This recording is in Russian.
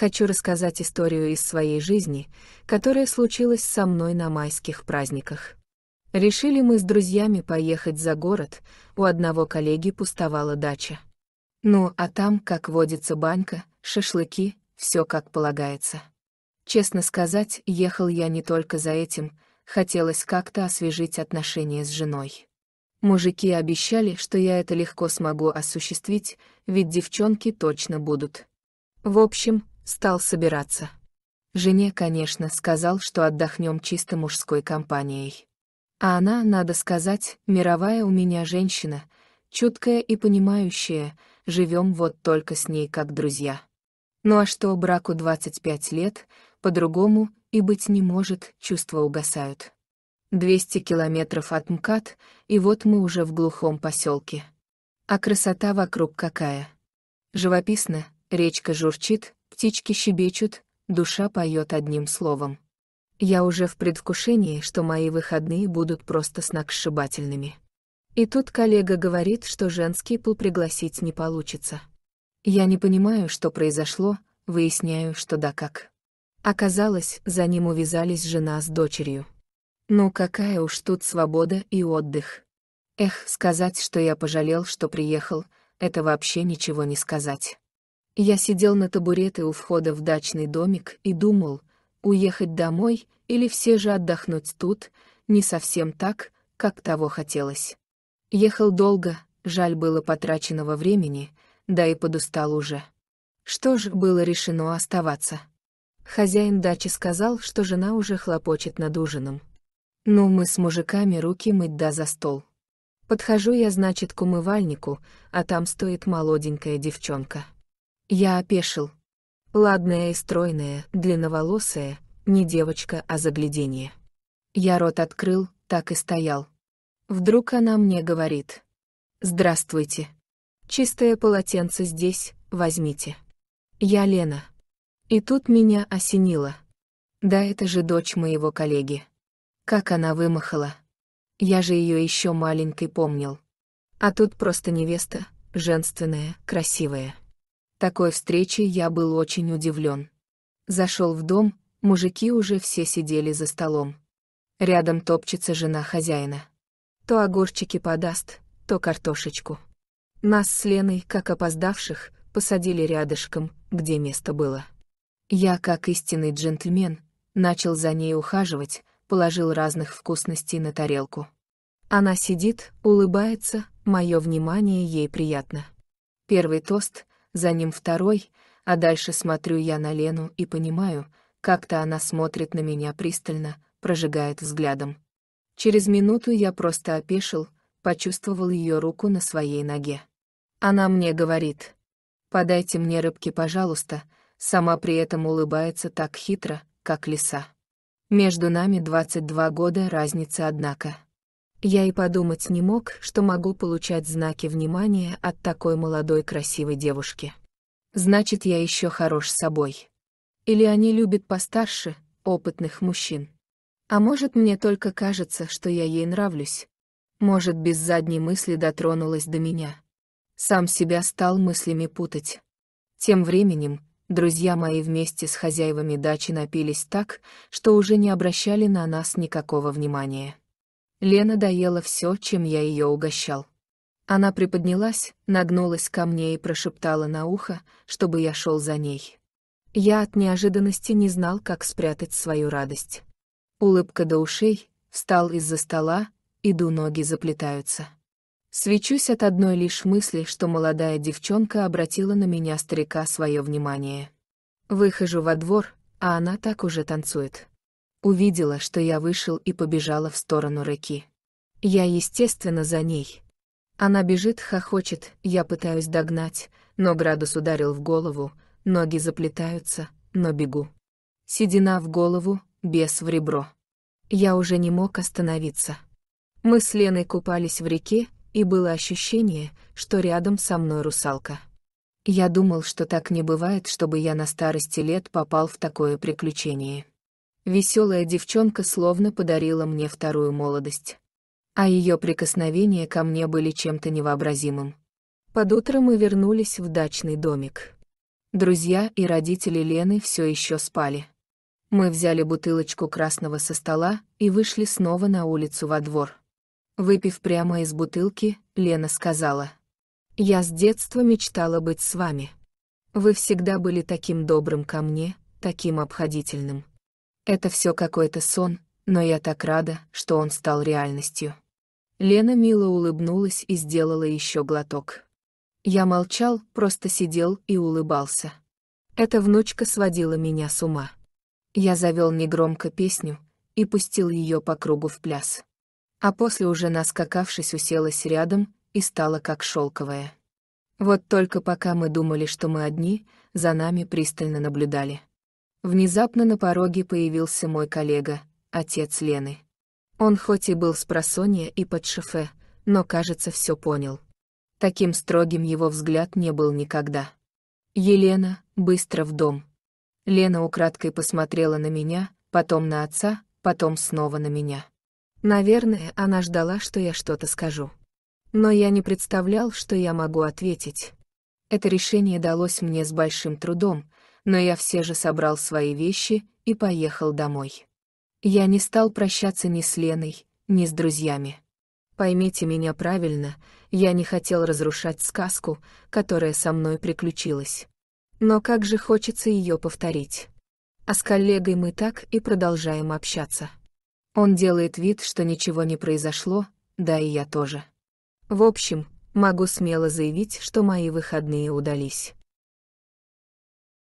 хочу рассказать историю из своей жизни, которая случилась со мной на майских праздниках. Решили мы с друзьями поехать за город, у одного коллеги пустовала дача. Ну, а там, как водится банька, шашлыки, все как полагается. Честно сказать, ехал я не только за этим, хотелось как-то освежить отношения с женой. Мужики обещали, что я это легко смогу осуществить, ведь девчонки точно будут. В общем, Стал собираться. Жене, конечно, сказал, что отдохнем чисто мужской компанией. А она, надо сказать, мировая у меня женщина, чуткая и понимающая, живем вот только с ней как друзья. Ну а что браку 25 лет, по-другому и быть не может, чувства угасают. 200 километров от МКАД, и вот мы уже в глухом поселке. А красота вокруг какая. Живописно, речка журчит, Птички щебечут, душа поет одним словом. Я уже в предвкушении, что мои выходные будут просто сногсшибательными. И тут коллега говорит, что женский пул пригласить не получится. Я не понимаю, что произошло, выясняю, что да как. Оказалось, за ним увязались жена с дочерью. Ну какая уж тут свобода и отдых. Эх, сказать, что я пожалел, что приехал, это вообще ничего не сказать. Я сидел на табурете у входа в дачный домик и думал, уехать домой или все же отдохнуть тут, не совсем так, как того хотелось. Ехал долго, жаль было потраченного времени, да и подустал уже. Что же было решено оставаться. Хозяин дачи сказал, что жена уже хлопочет над ужином. Ну, мы с мужиками руки мыть да за стол. Подхожу я, значит, к умывальнику, а там стоит молоденькая девчонка. Я опешил. Ладная и стройная, длинноволосая, не девочка, а загляденье. Я рот открыл, так и стоял. Вдруг она мне говорит. «Здравствуйте. Чистое полотенце здесь, возьмите. Я Лена». И тут меня осенило. Да это же дочь моего коллеги. Как она вымахала. Я же ее еще маленькой помнил. А тут просто невеста, женственная, красивая. Такой встречей я был очень удивлен. Зашел в дом, мужики уже все сидели за столом. Рядом топчется жена хозяина. То огурчики подаст, то картошечку. Нас с Леной, как опоздавших, посадили рядышком, где место было. Я, как истинный джентльмен, начал за ней ухаживать, положил разных вкусностей на тарелку. Она сидит, улыбается, мое внимание ей приятно. Первый тост за ним второй, а дальше смотрю я на Лену и понимаю, как-то она смотрит на меня пристально, прожигает взглядом. Через минуту я просто опешил, почувствовал ее руку на своей ноге. Она мне говорит, «Подайте мне рыбки, пожалуйста», сама при этом улыбается так хитро, как лиса. Между нами 22 года разница, однако. Я и подумать не мог, что могу получать знаки внимания от такой молодой красивой девушки. Значит, я еще хорош собой. Или они любят постарше, опытных мужчин. А может, мне только кажется, что я ей нравлюсь. Может, без задней мысли дотронулась до меня. Сам себя стал мыслями путать. Тем временем, друзья мои вместе с хозяевами дачи напились так, что уже не обращали на нас никакого внимания. Лена доела все, чем я ее угощал. Она приподнялась, нагнулась ко мне и прошептала на ухо, чтобы я шел за ней. Я от неожиданности не знал, как спрятать свою радость. Улыбка до ушей, встал из-за стола, иду, ноги заплетаются. Свечусь от одной лишь мысли, что молодая девчонка обратила на меня старика свое внимание. Выхожу во двор, а она так уже танцует. Увидела, что я вышел и побежала в сторону реки. Я, естественно, за ней. Она бежит, хохочет, я пытаюсь догнать, но градус ударил в голову, ноги заплетаются, но бегу. Седина в голову, бес в ребро. Я уже не мог остановиться. Мы с Леной купались в реке, и было ощущение, что рядом со мной русалка. Я думал, что так не бывает, чтобы я на старости лет попал в такое приключение. Веселая девчонка словно подарила мне вторую молодость. А ее прикосновения ко мне были чем-то невообразимым. Под утро мы вернулись в дачный домик. Друзья и родители Лены все еще спали. Мы взяли бутылочку красного со стола и вышли снова на улицу во двор. Выпив прямо из бутылки, Лена сказала. «Я с детства мечтала быть с вами. Вы всегда были таким добрым ко мне, таким обходительным. Это все какой-то сон, но я так рада, что он стал реальностью. Лена мило улыбнулась и сделала еще глоток. Я молчал, просто сидел и улыбался. Эта внучка сводила меня с ума. Я завел негромко песню и пустил ее по кругу в пляс. А после уже наскакавшись уселась рядом и стала как шелковая. Вот только пока мы думали, что мы одни, за нами пристально наблюдали. Внезапно на пороге появился мой коллега, отец Лены. Он хоть и был с просонья и под шофе, но, кажется, все понял. Таким строгим его взгляд не был никогда. «Елена, быстро в дом». Лена украдкой посмотрела на меня, потом на отца, потом снова на меня. Наверное, она ждала, что я что-то скажу. Но я не представлял, что я могу ответить. Это решение далось мне с большим трудом, но я все же собрал свои вещи и поехал домой. Я не стал прощаться ни с Леной, ни с друзьями. Поймите меня правильно, я не хотел разрушать сказку, которая со мной приключилась. Но как же хочется ее повторить. А с коллегой мы так и продолжаем общаться. Он делает вид, что ничего не произошло, да и я тоже. В общем, могу смело заявить, что мои выходные удались.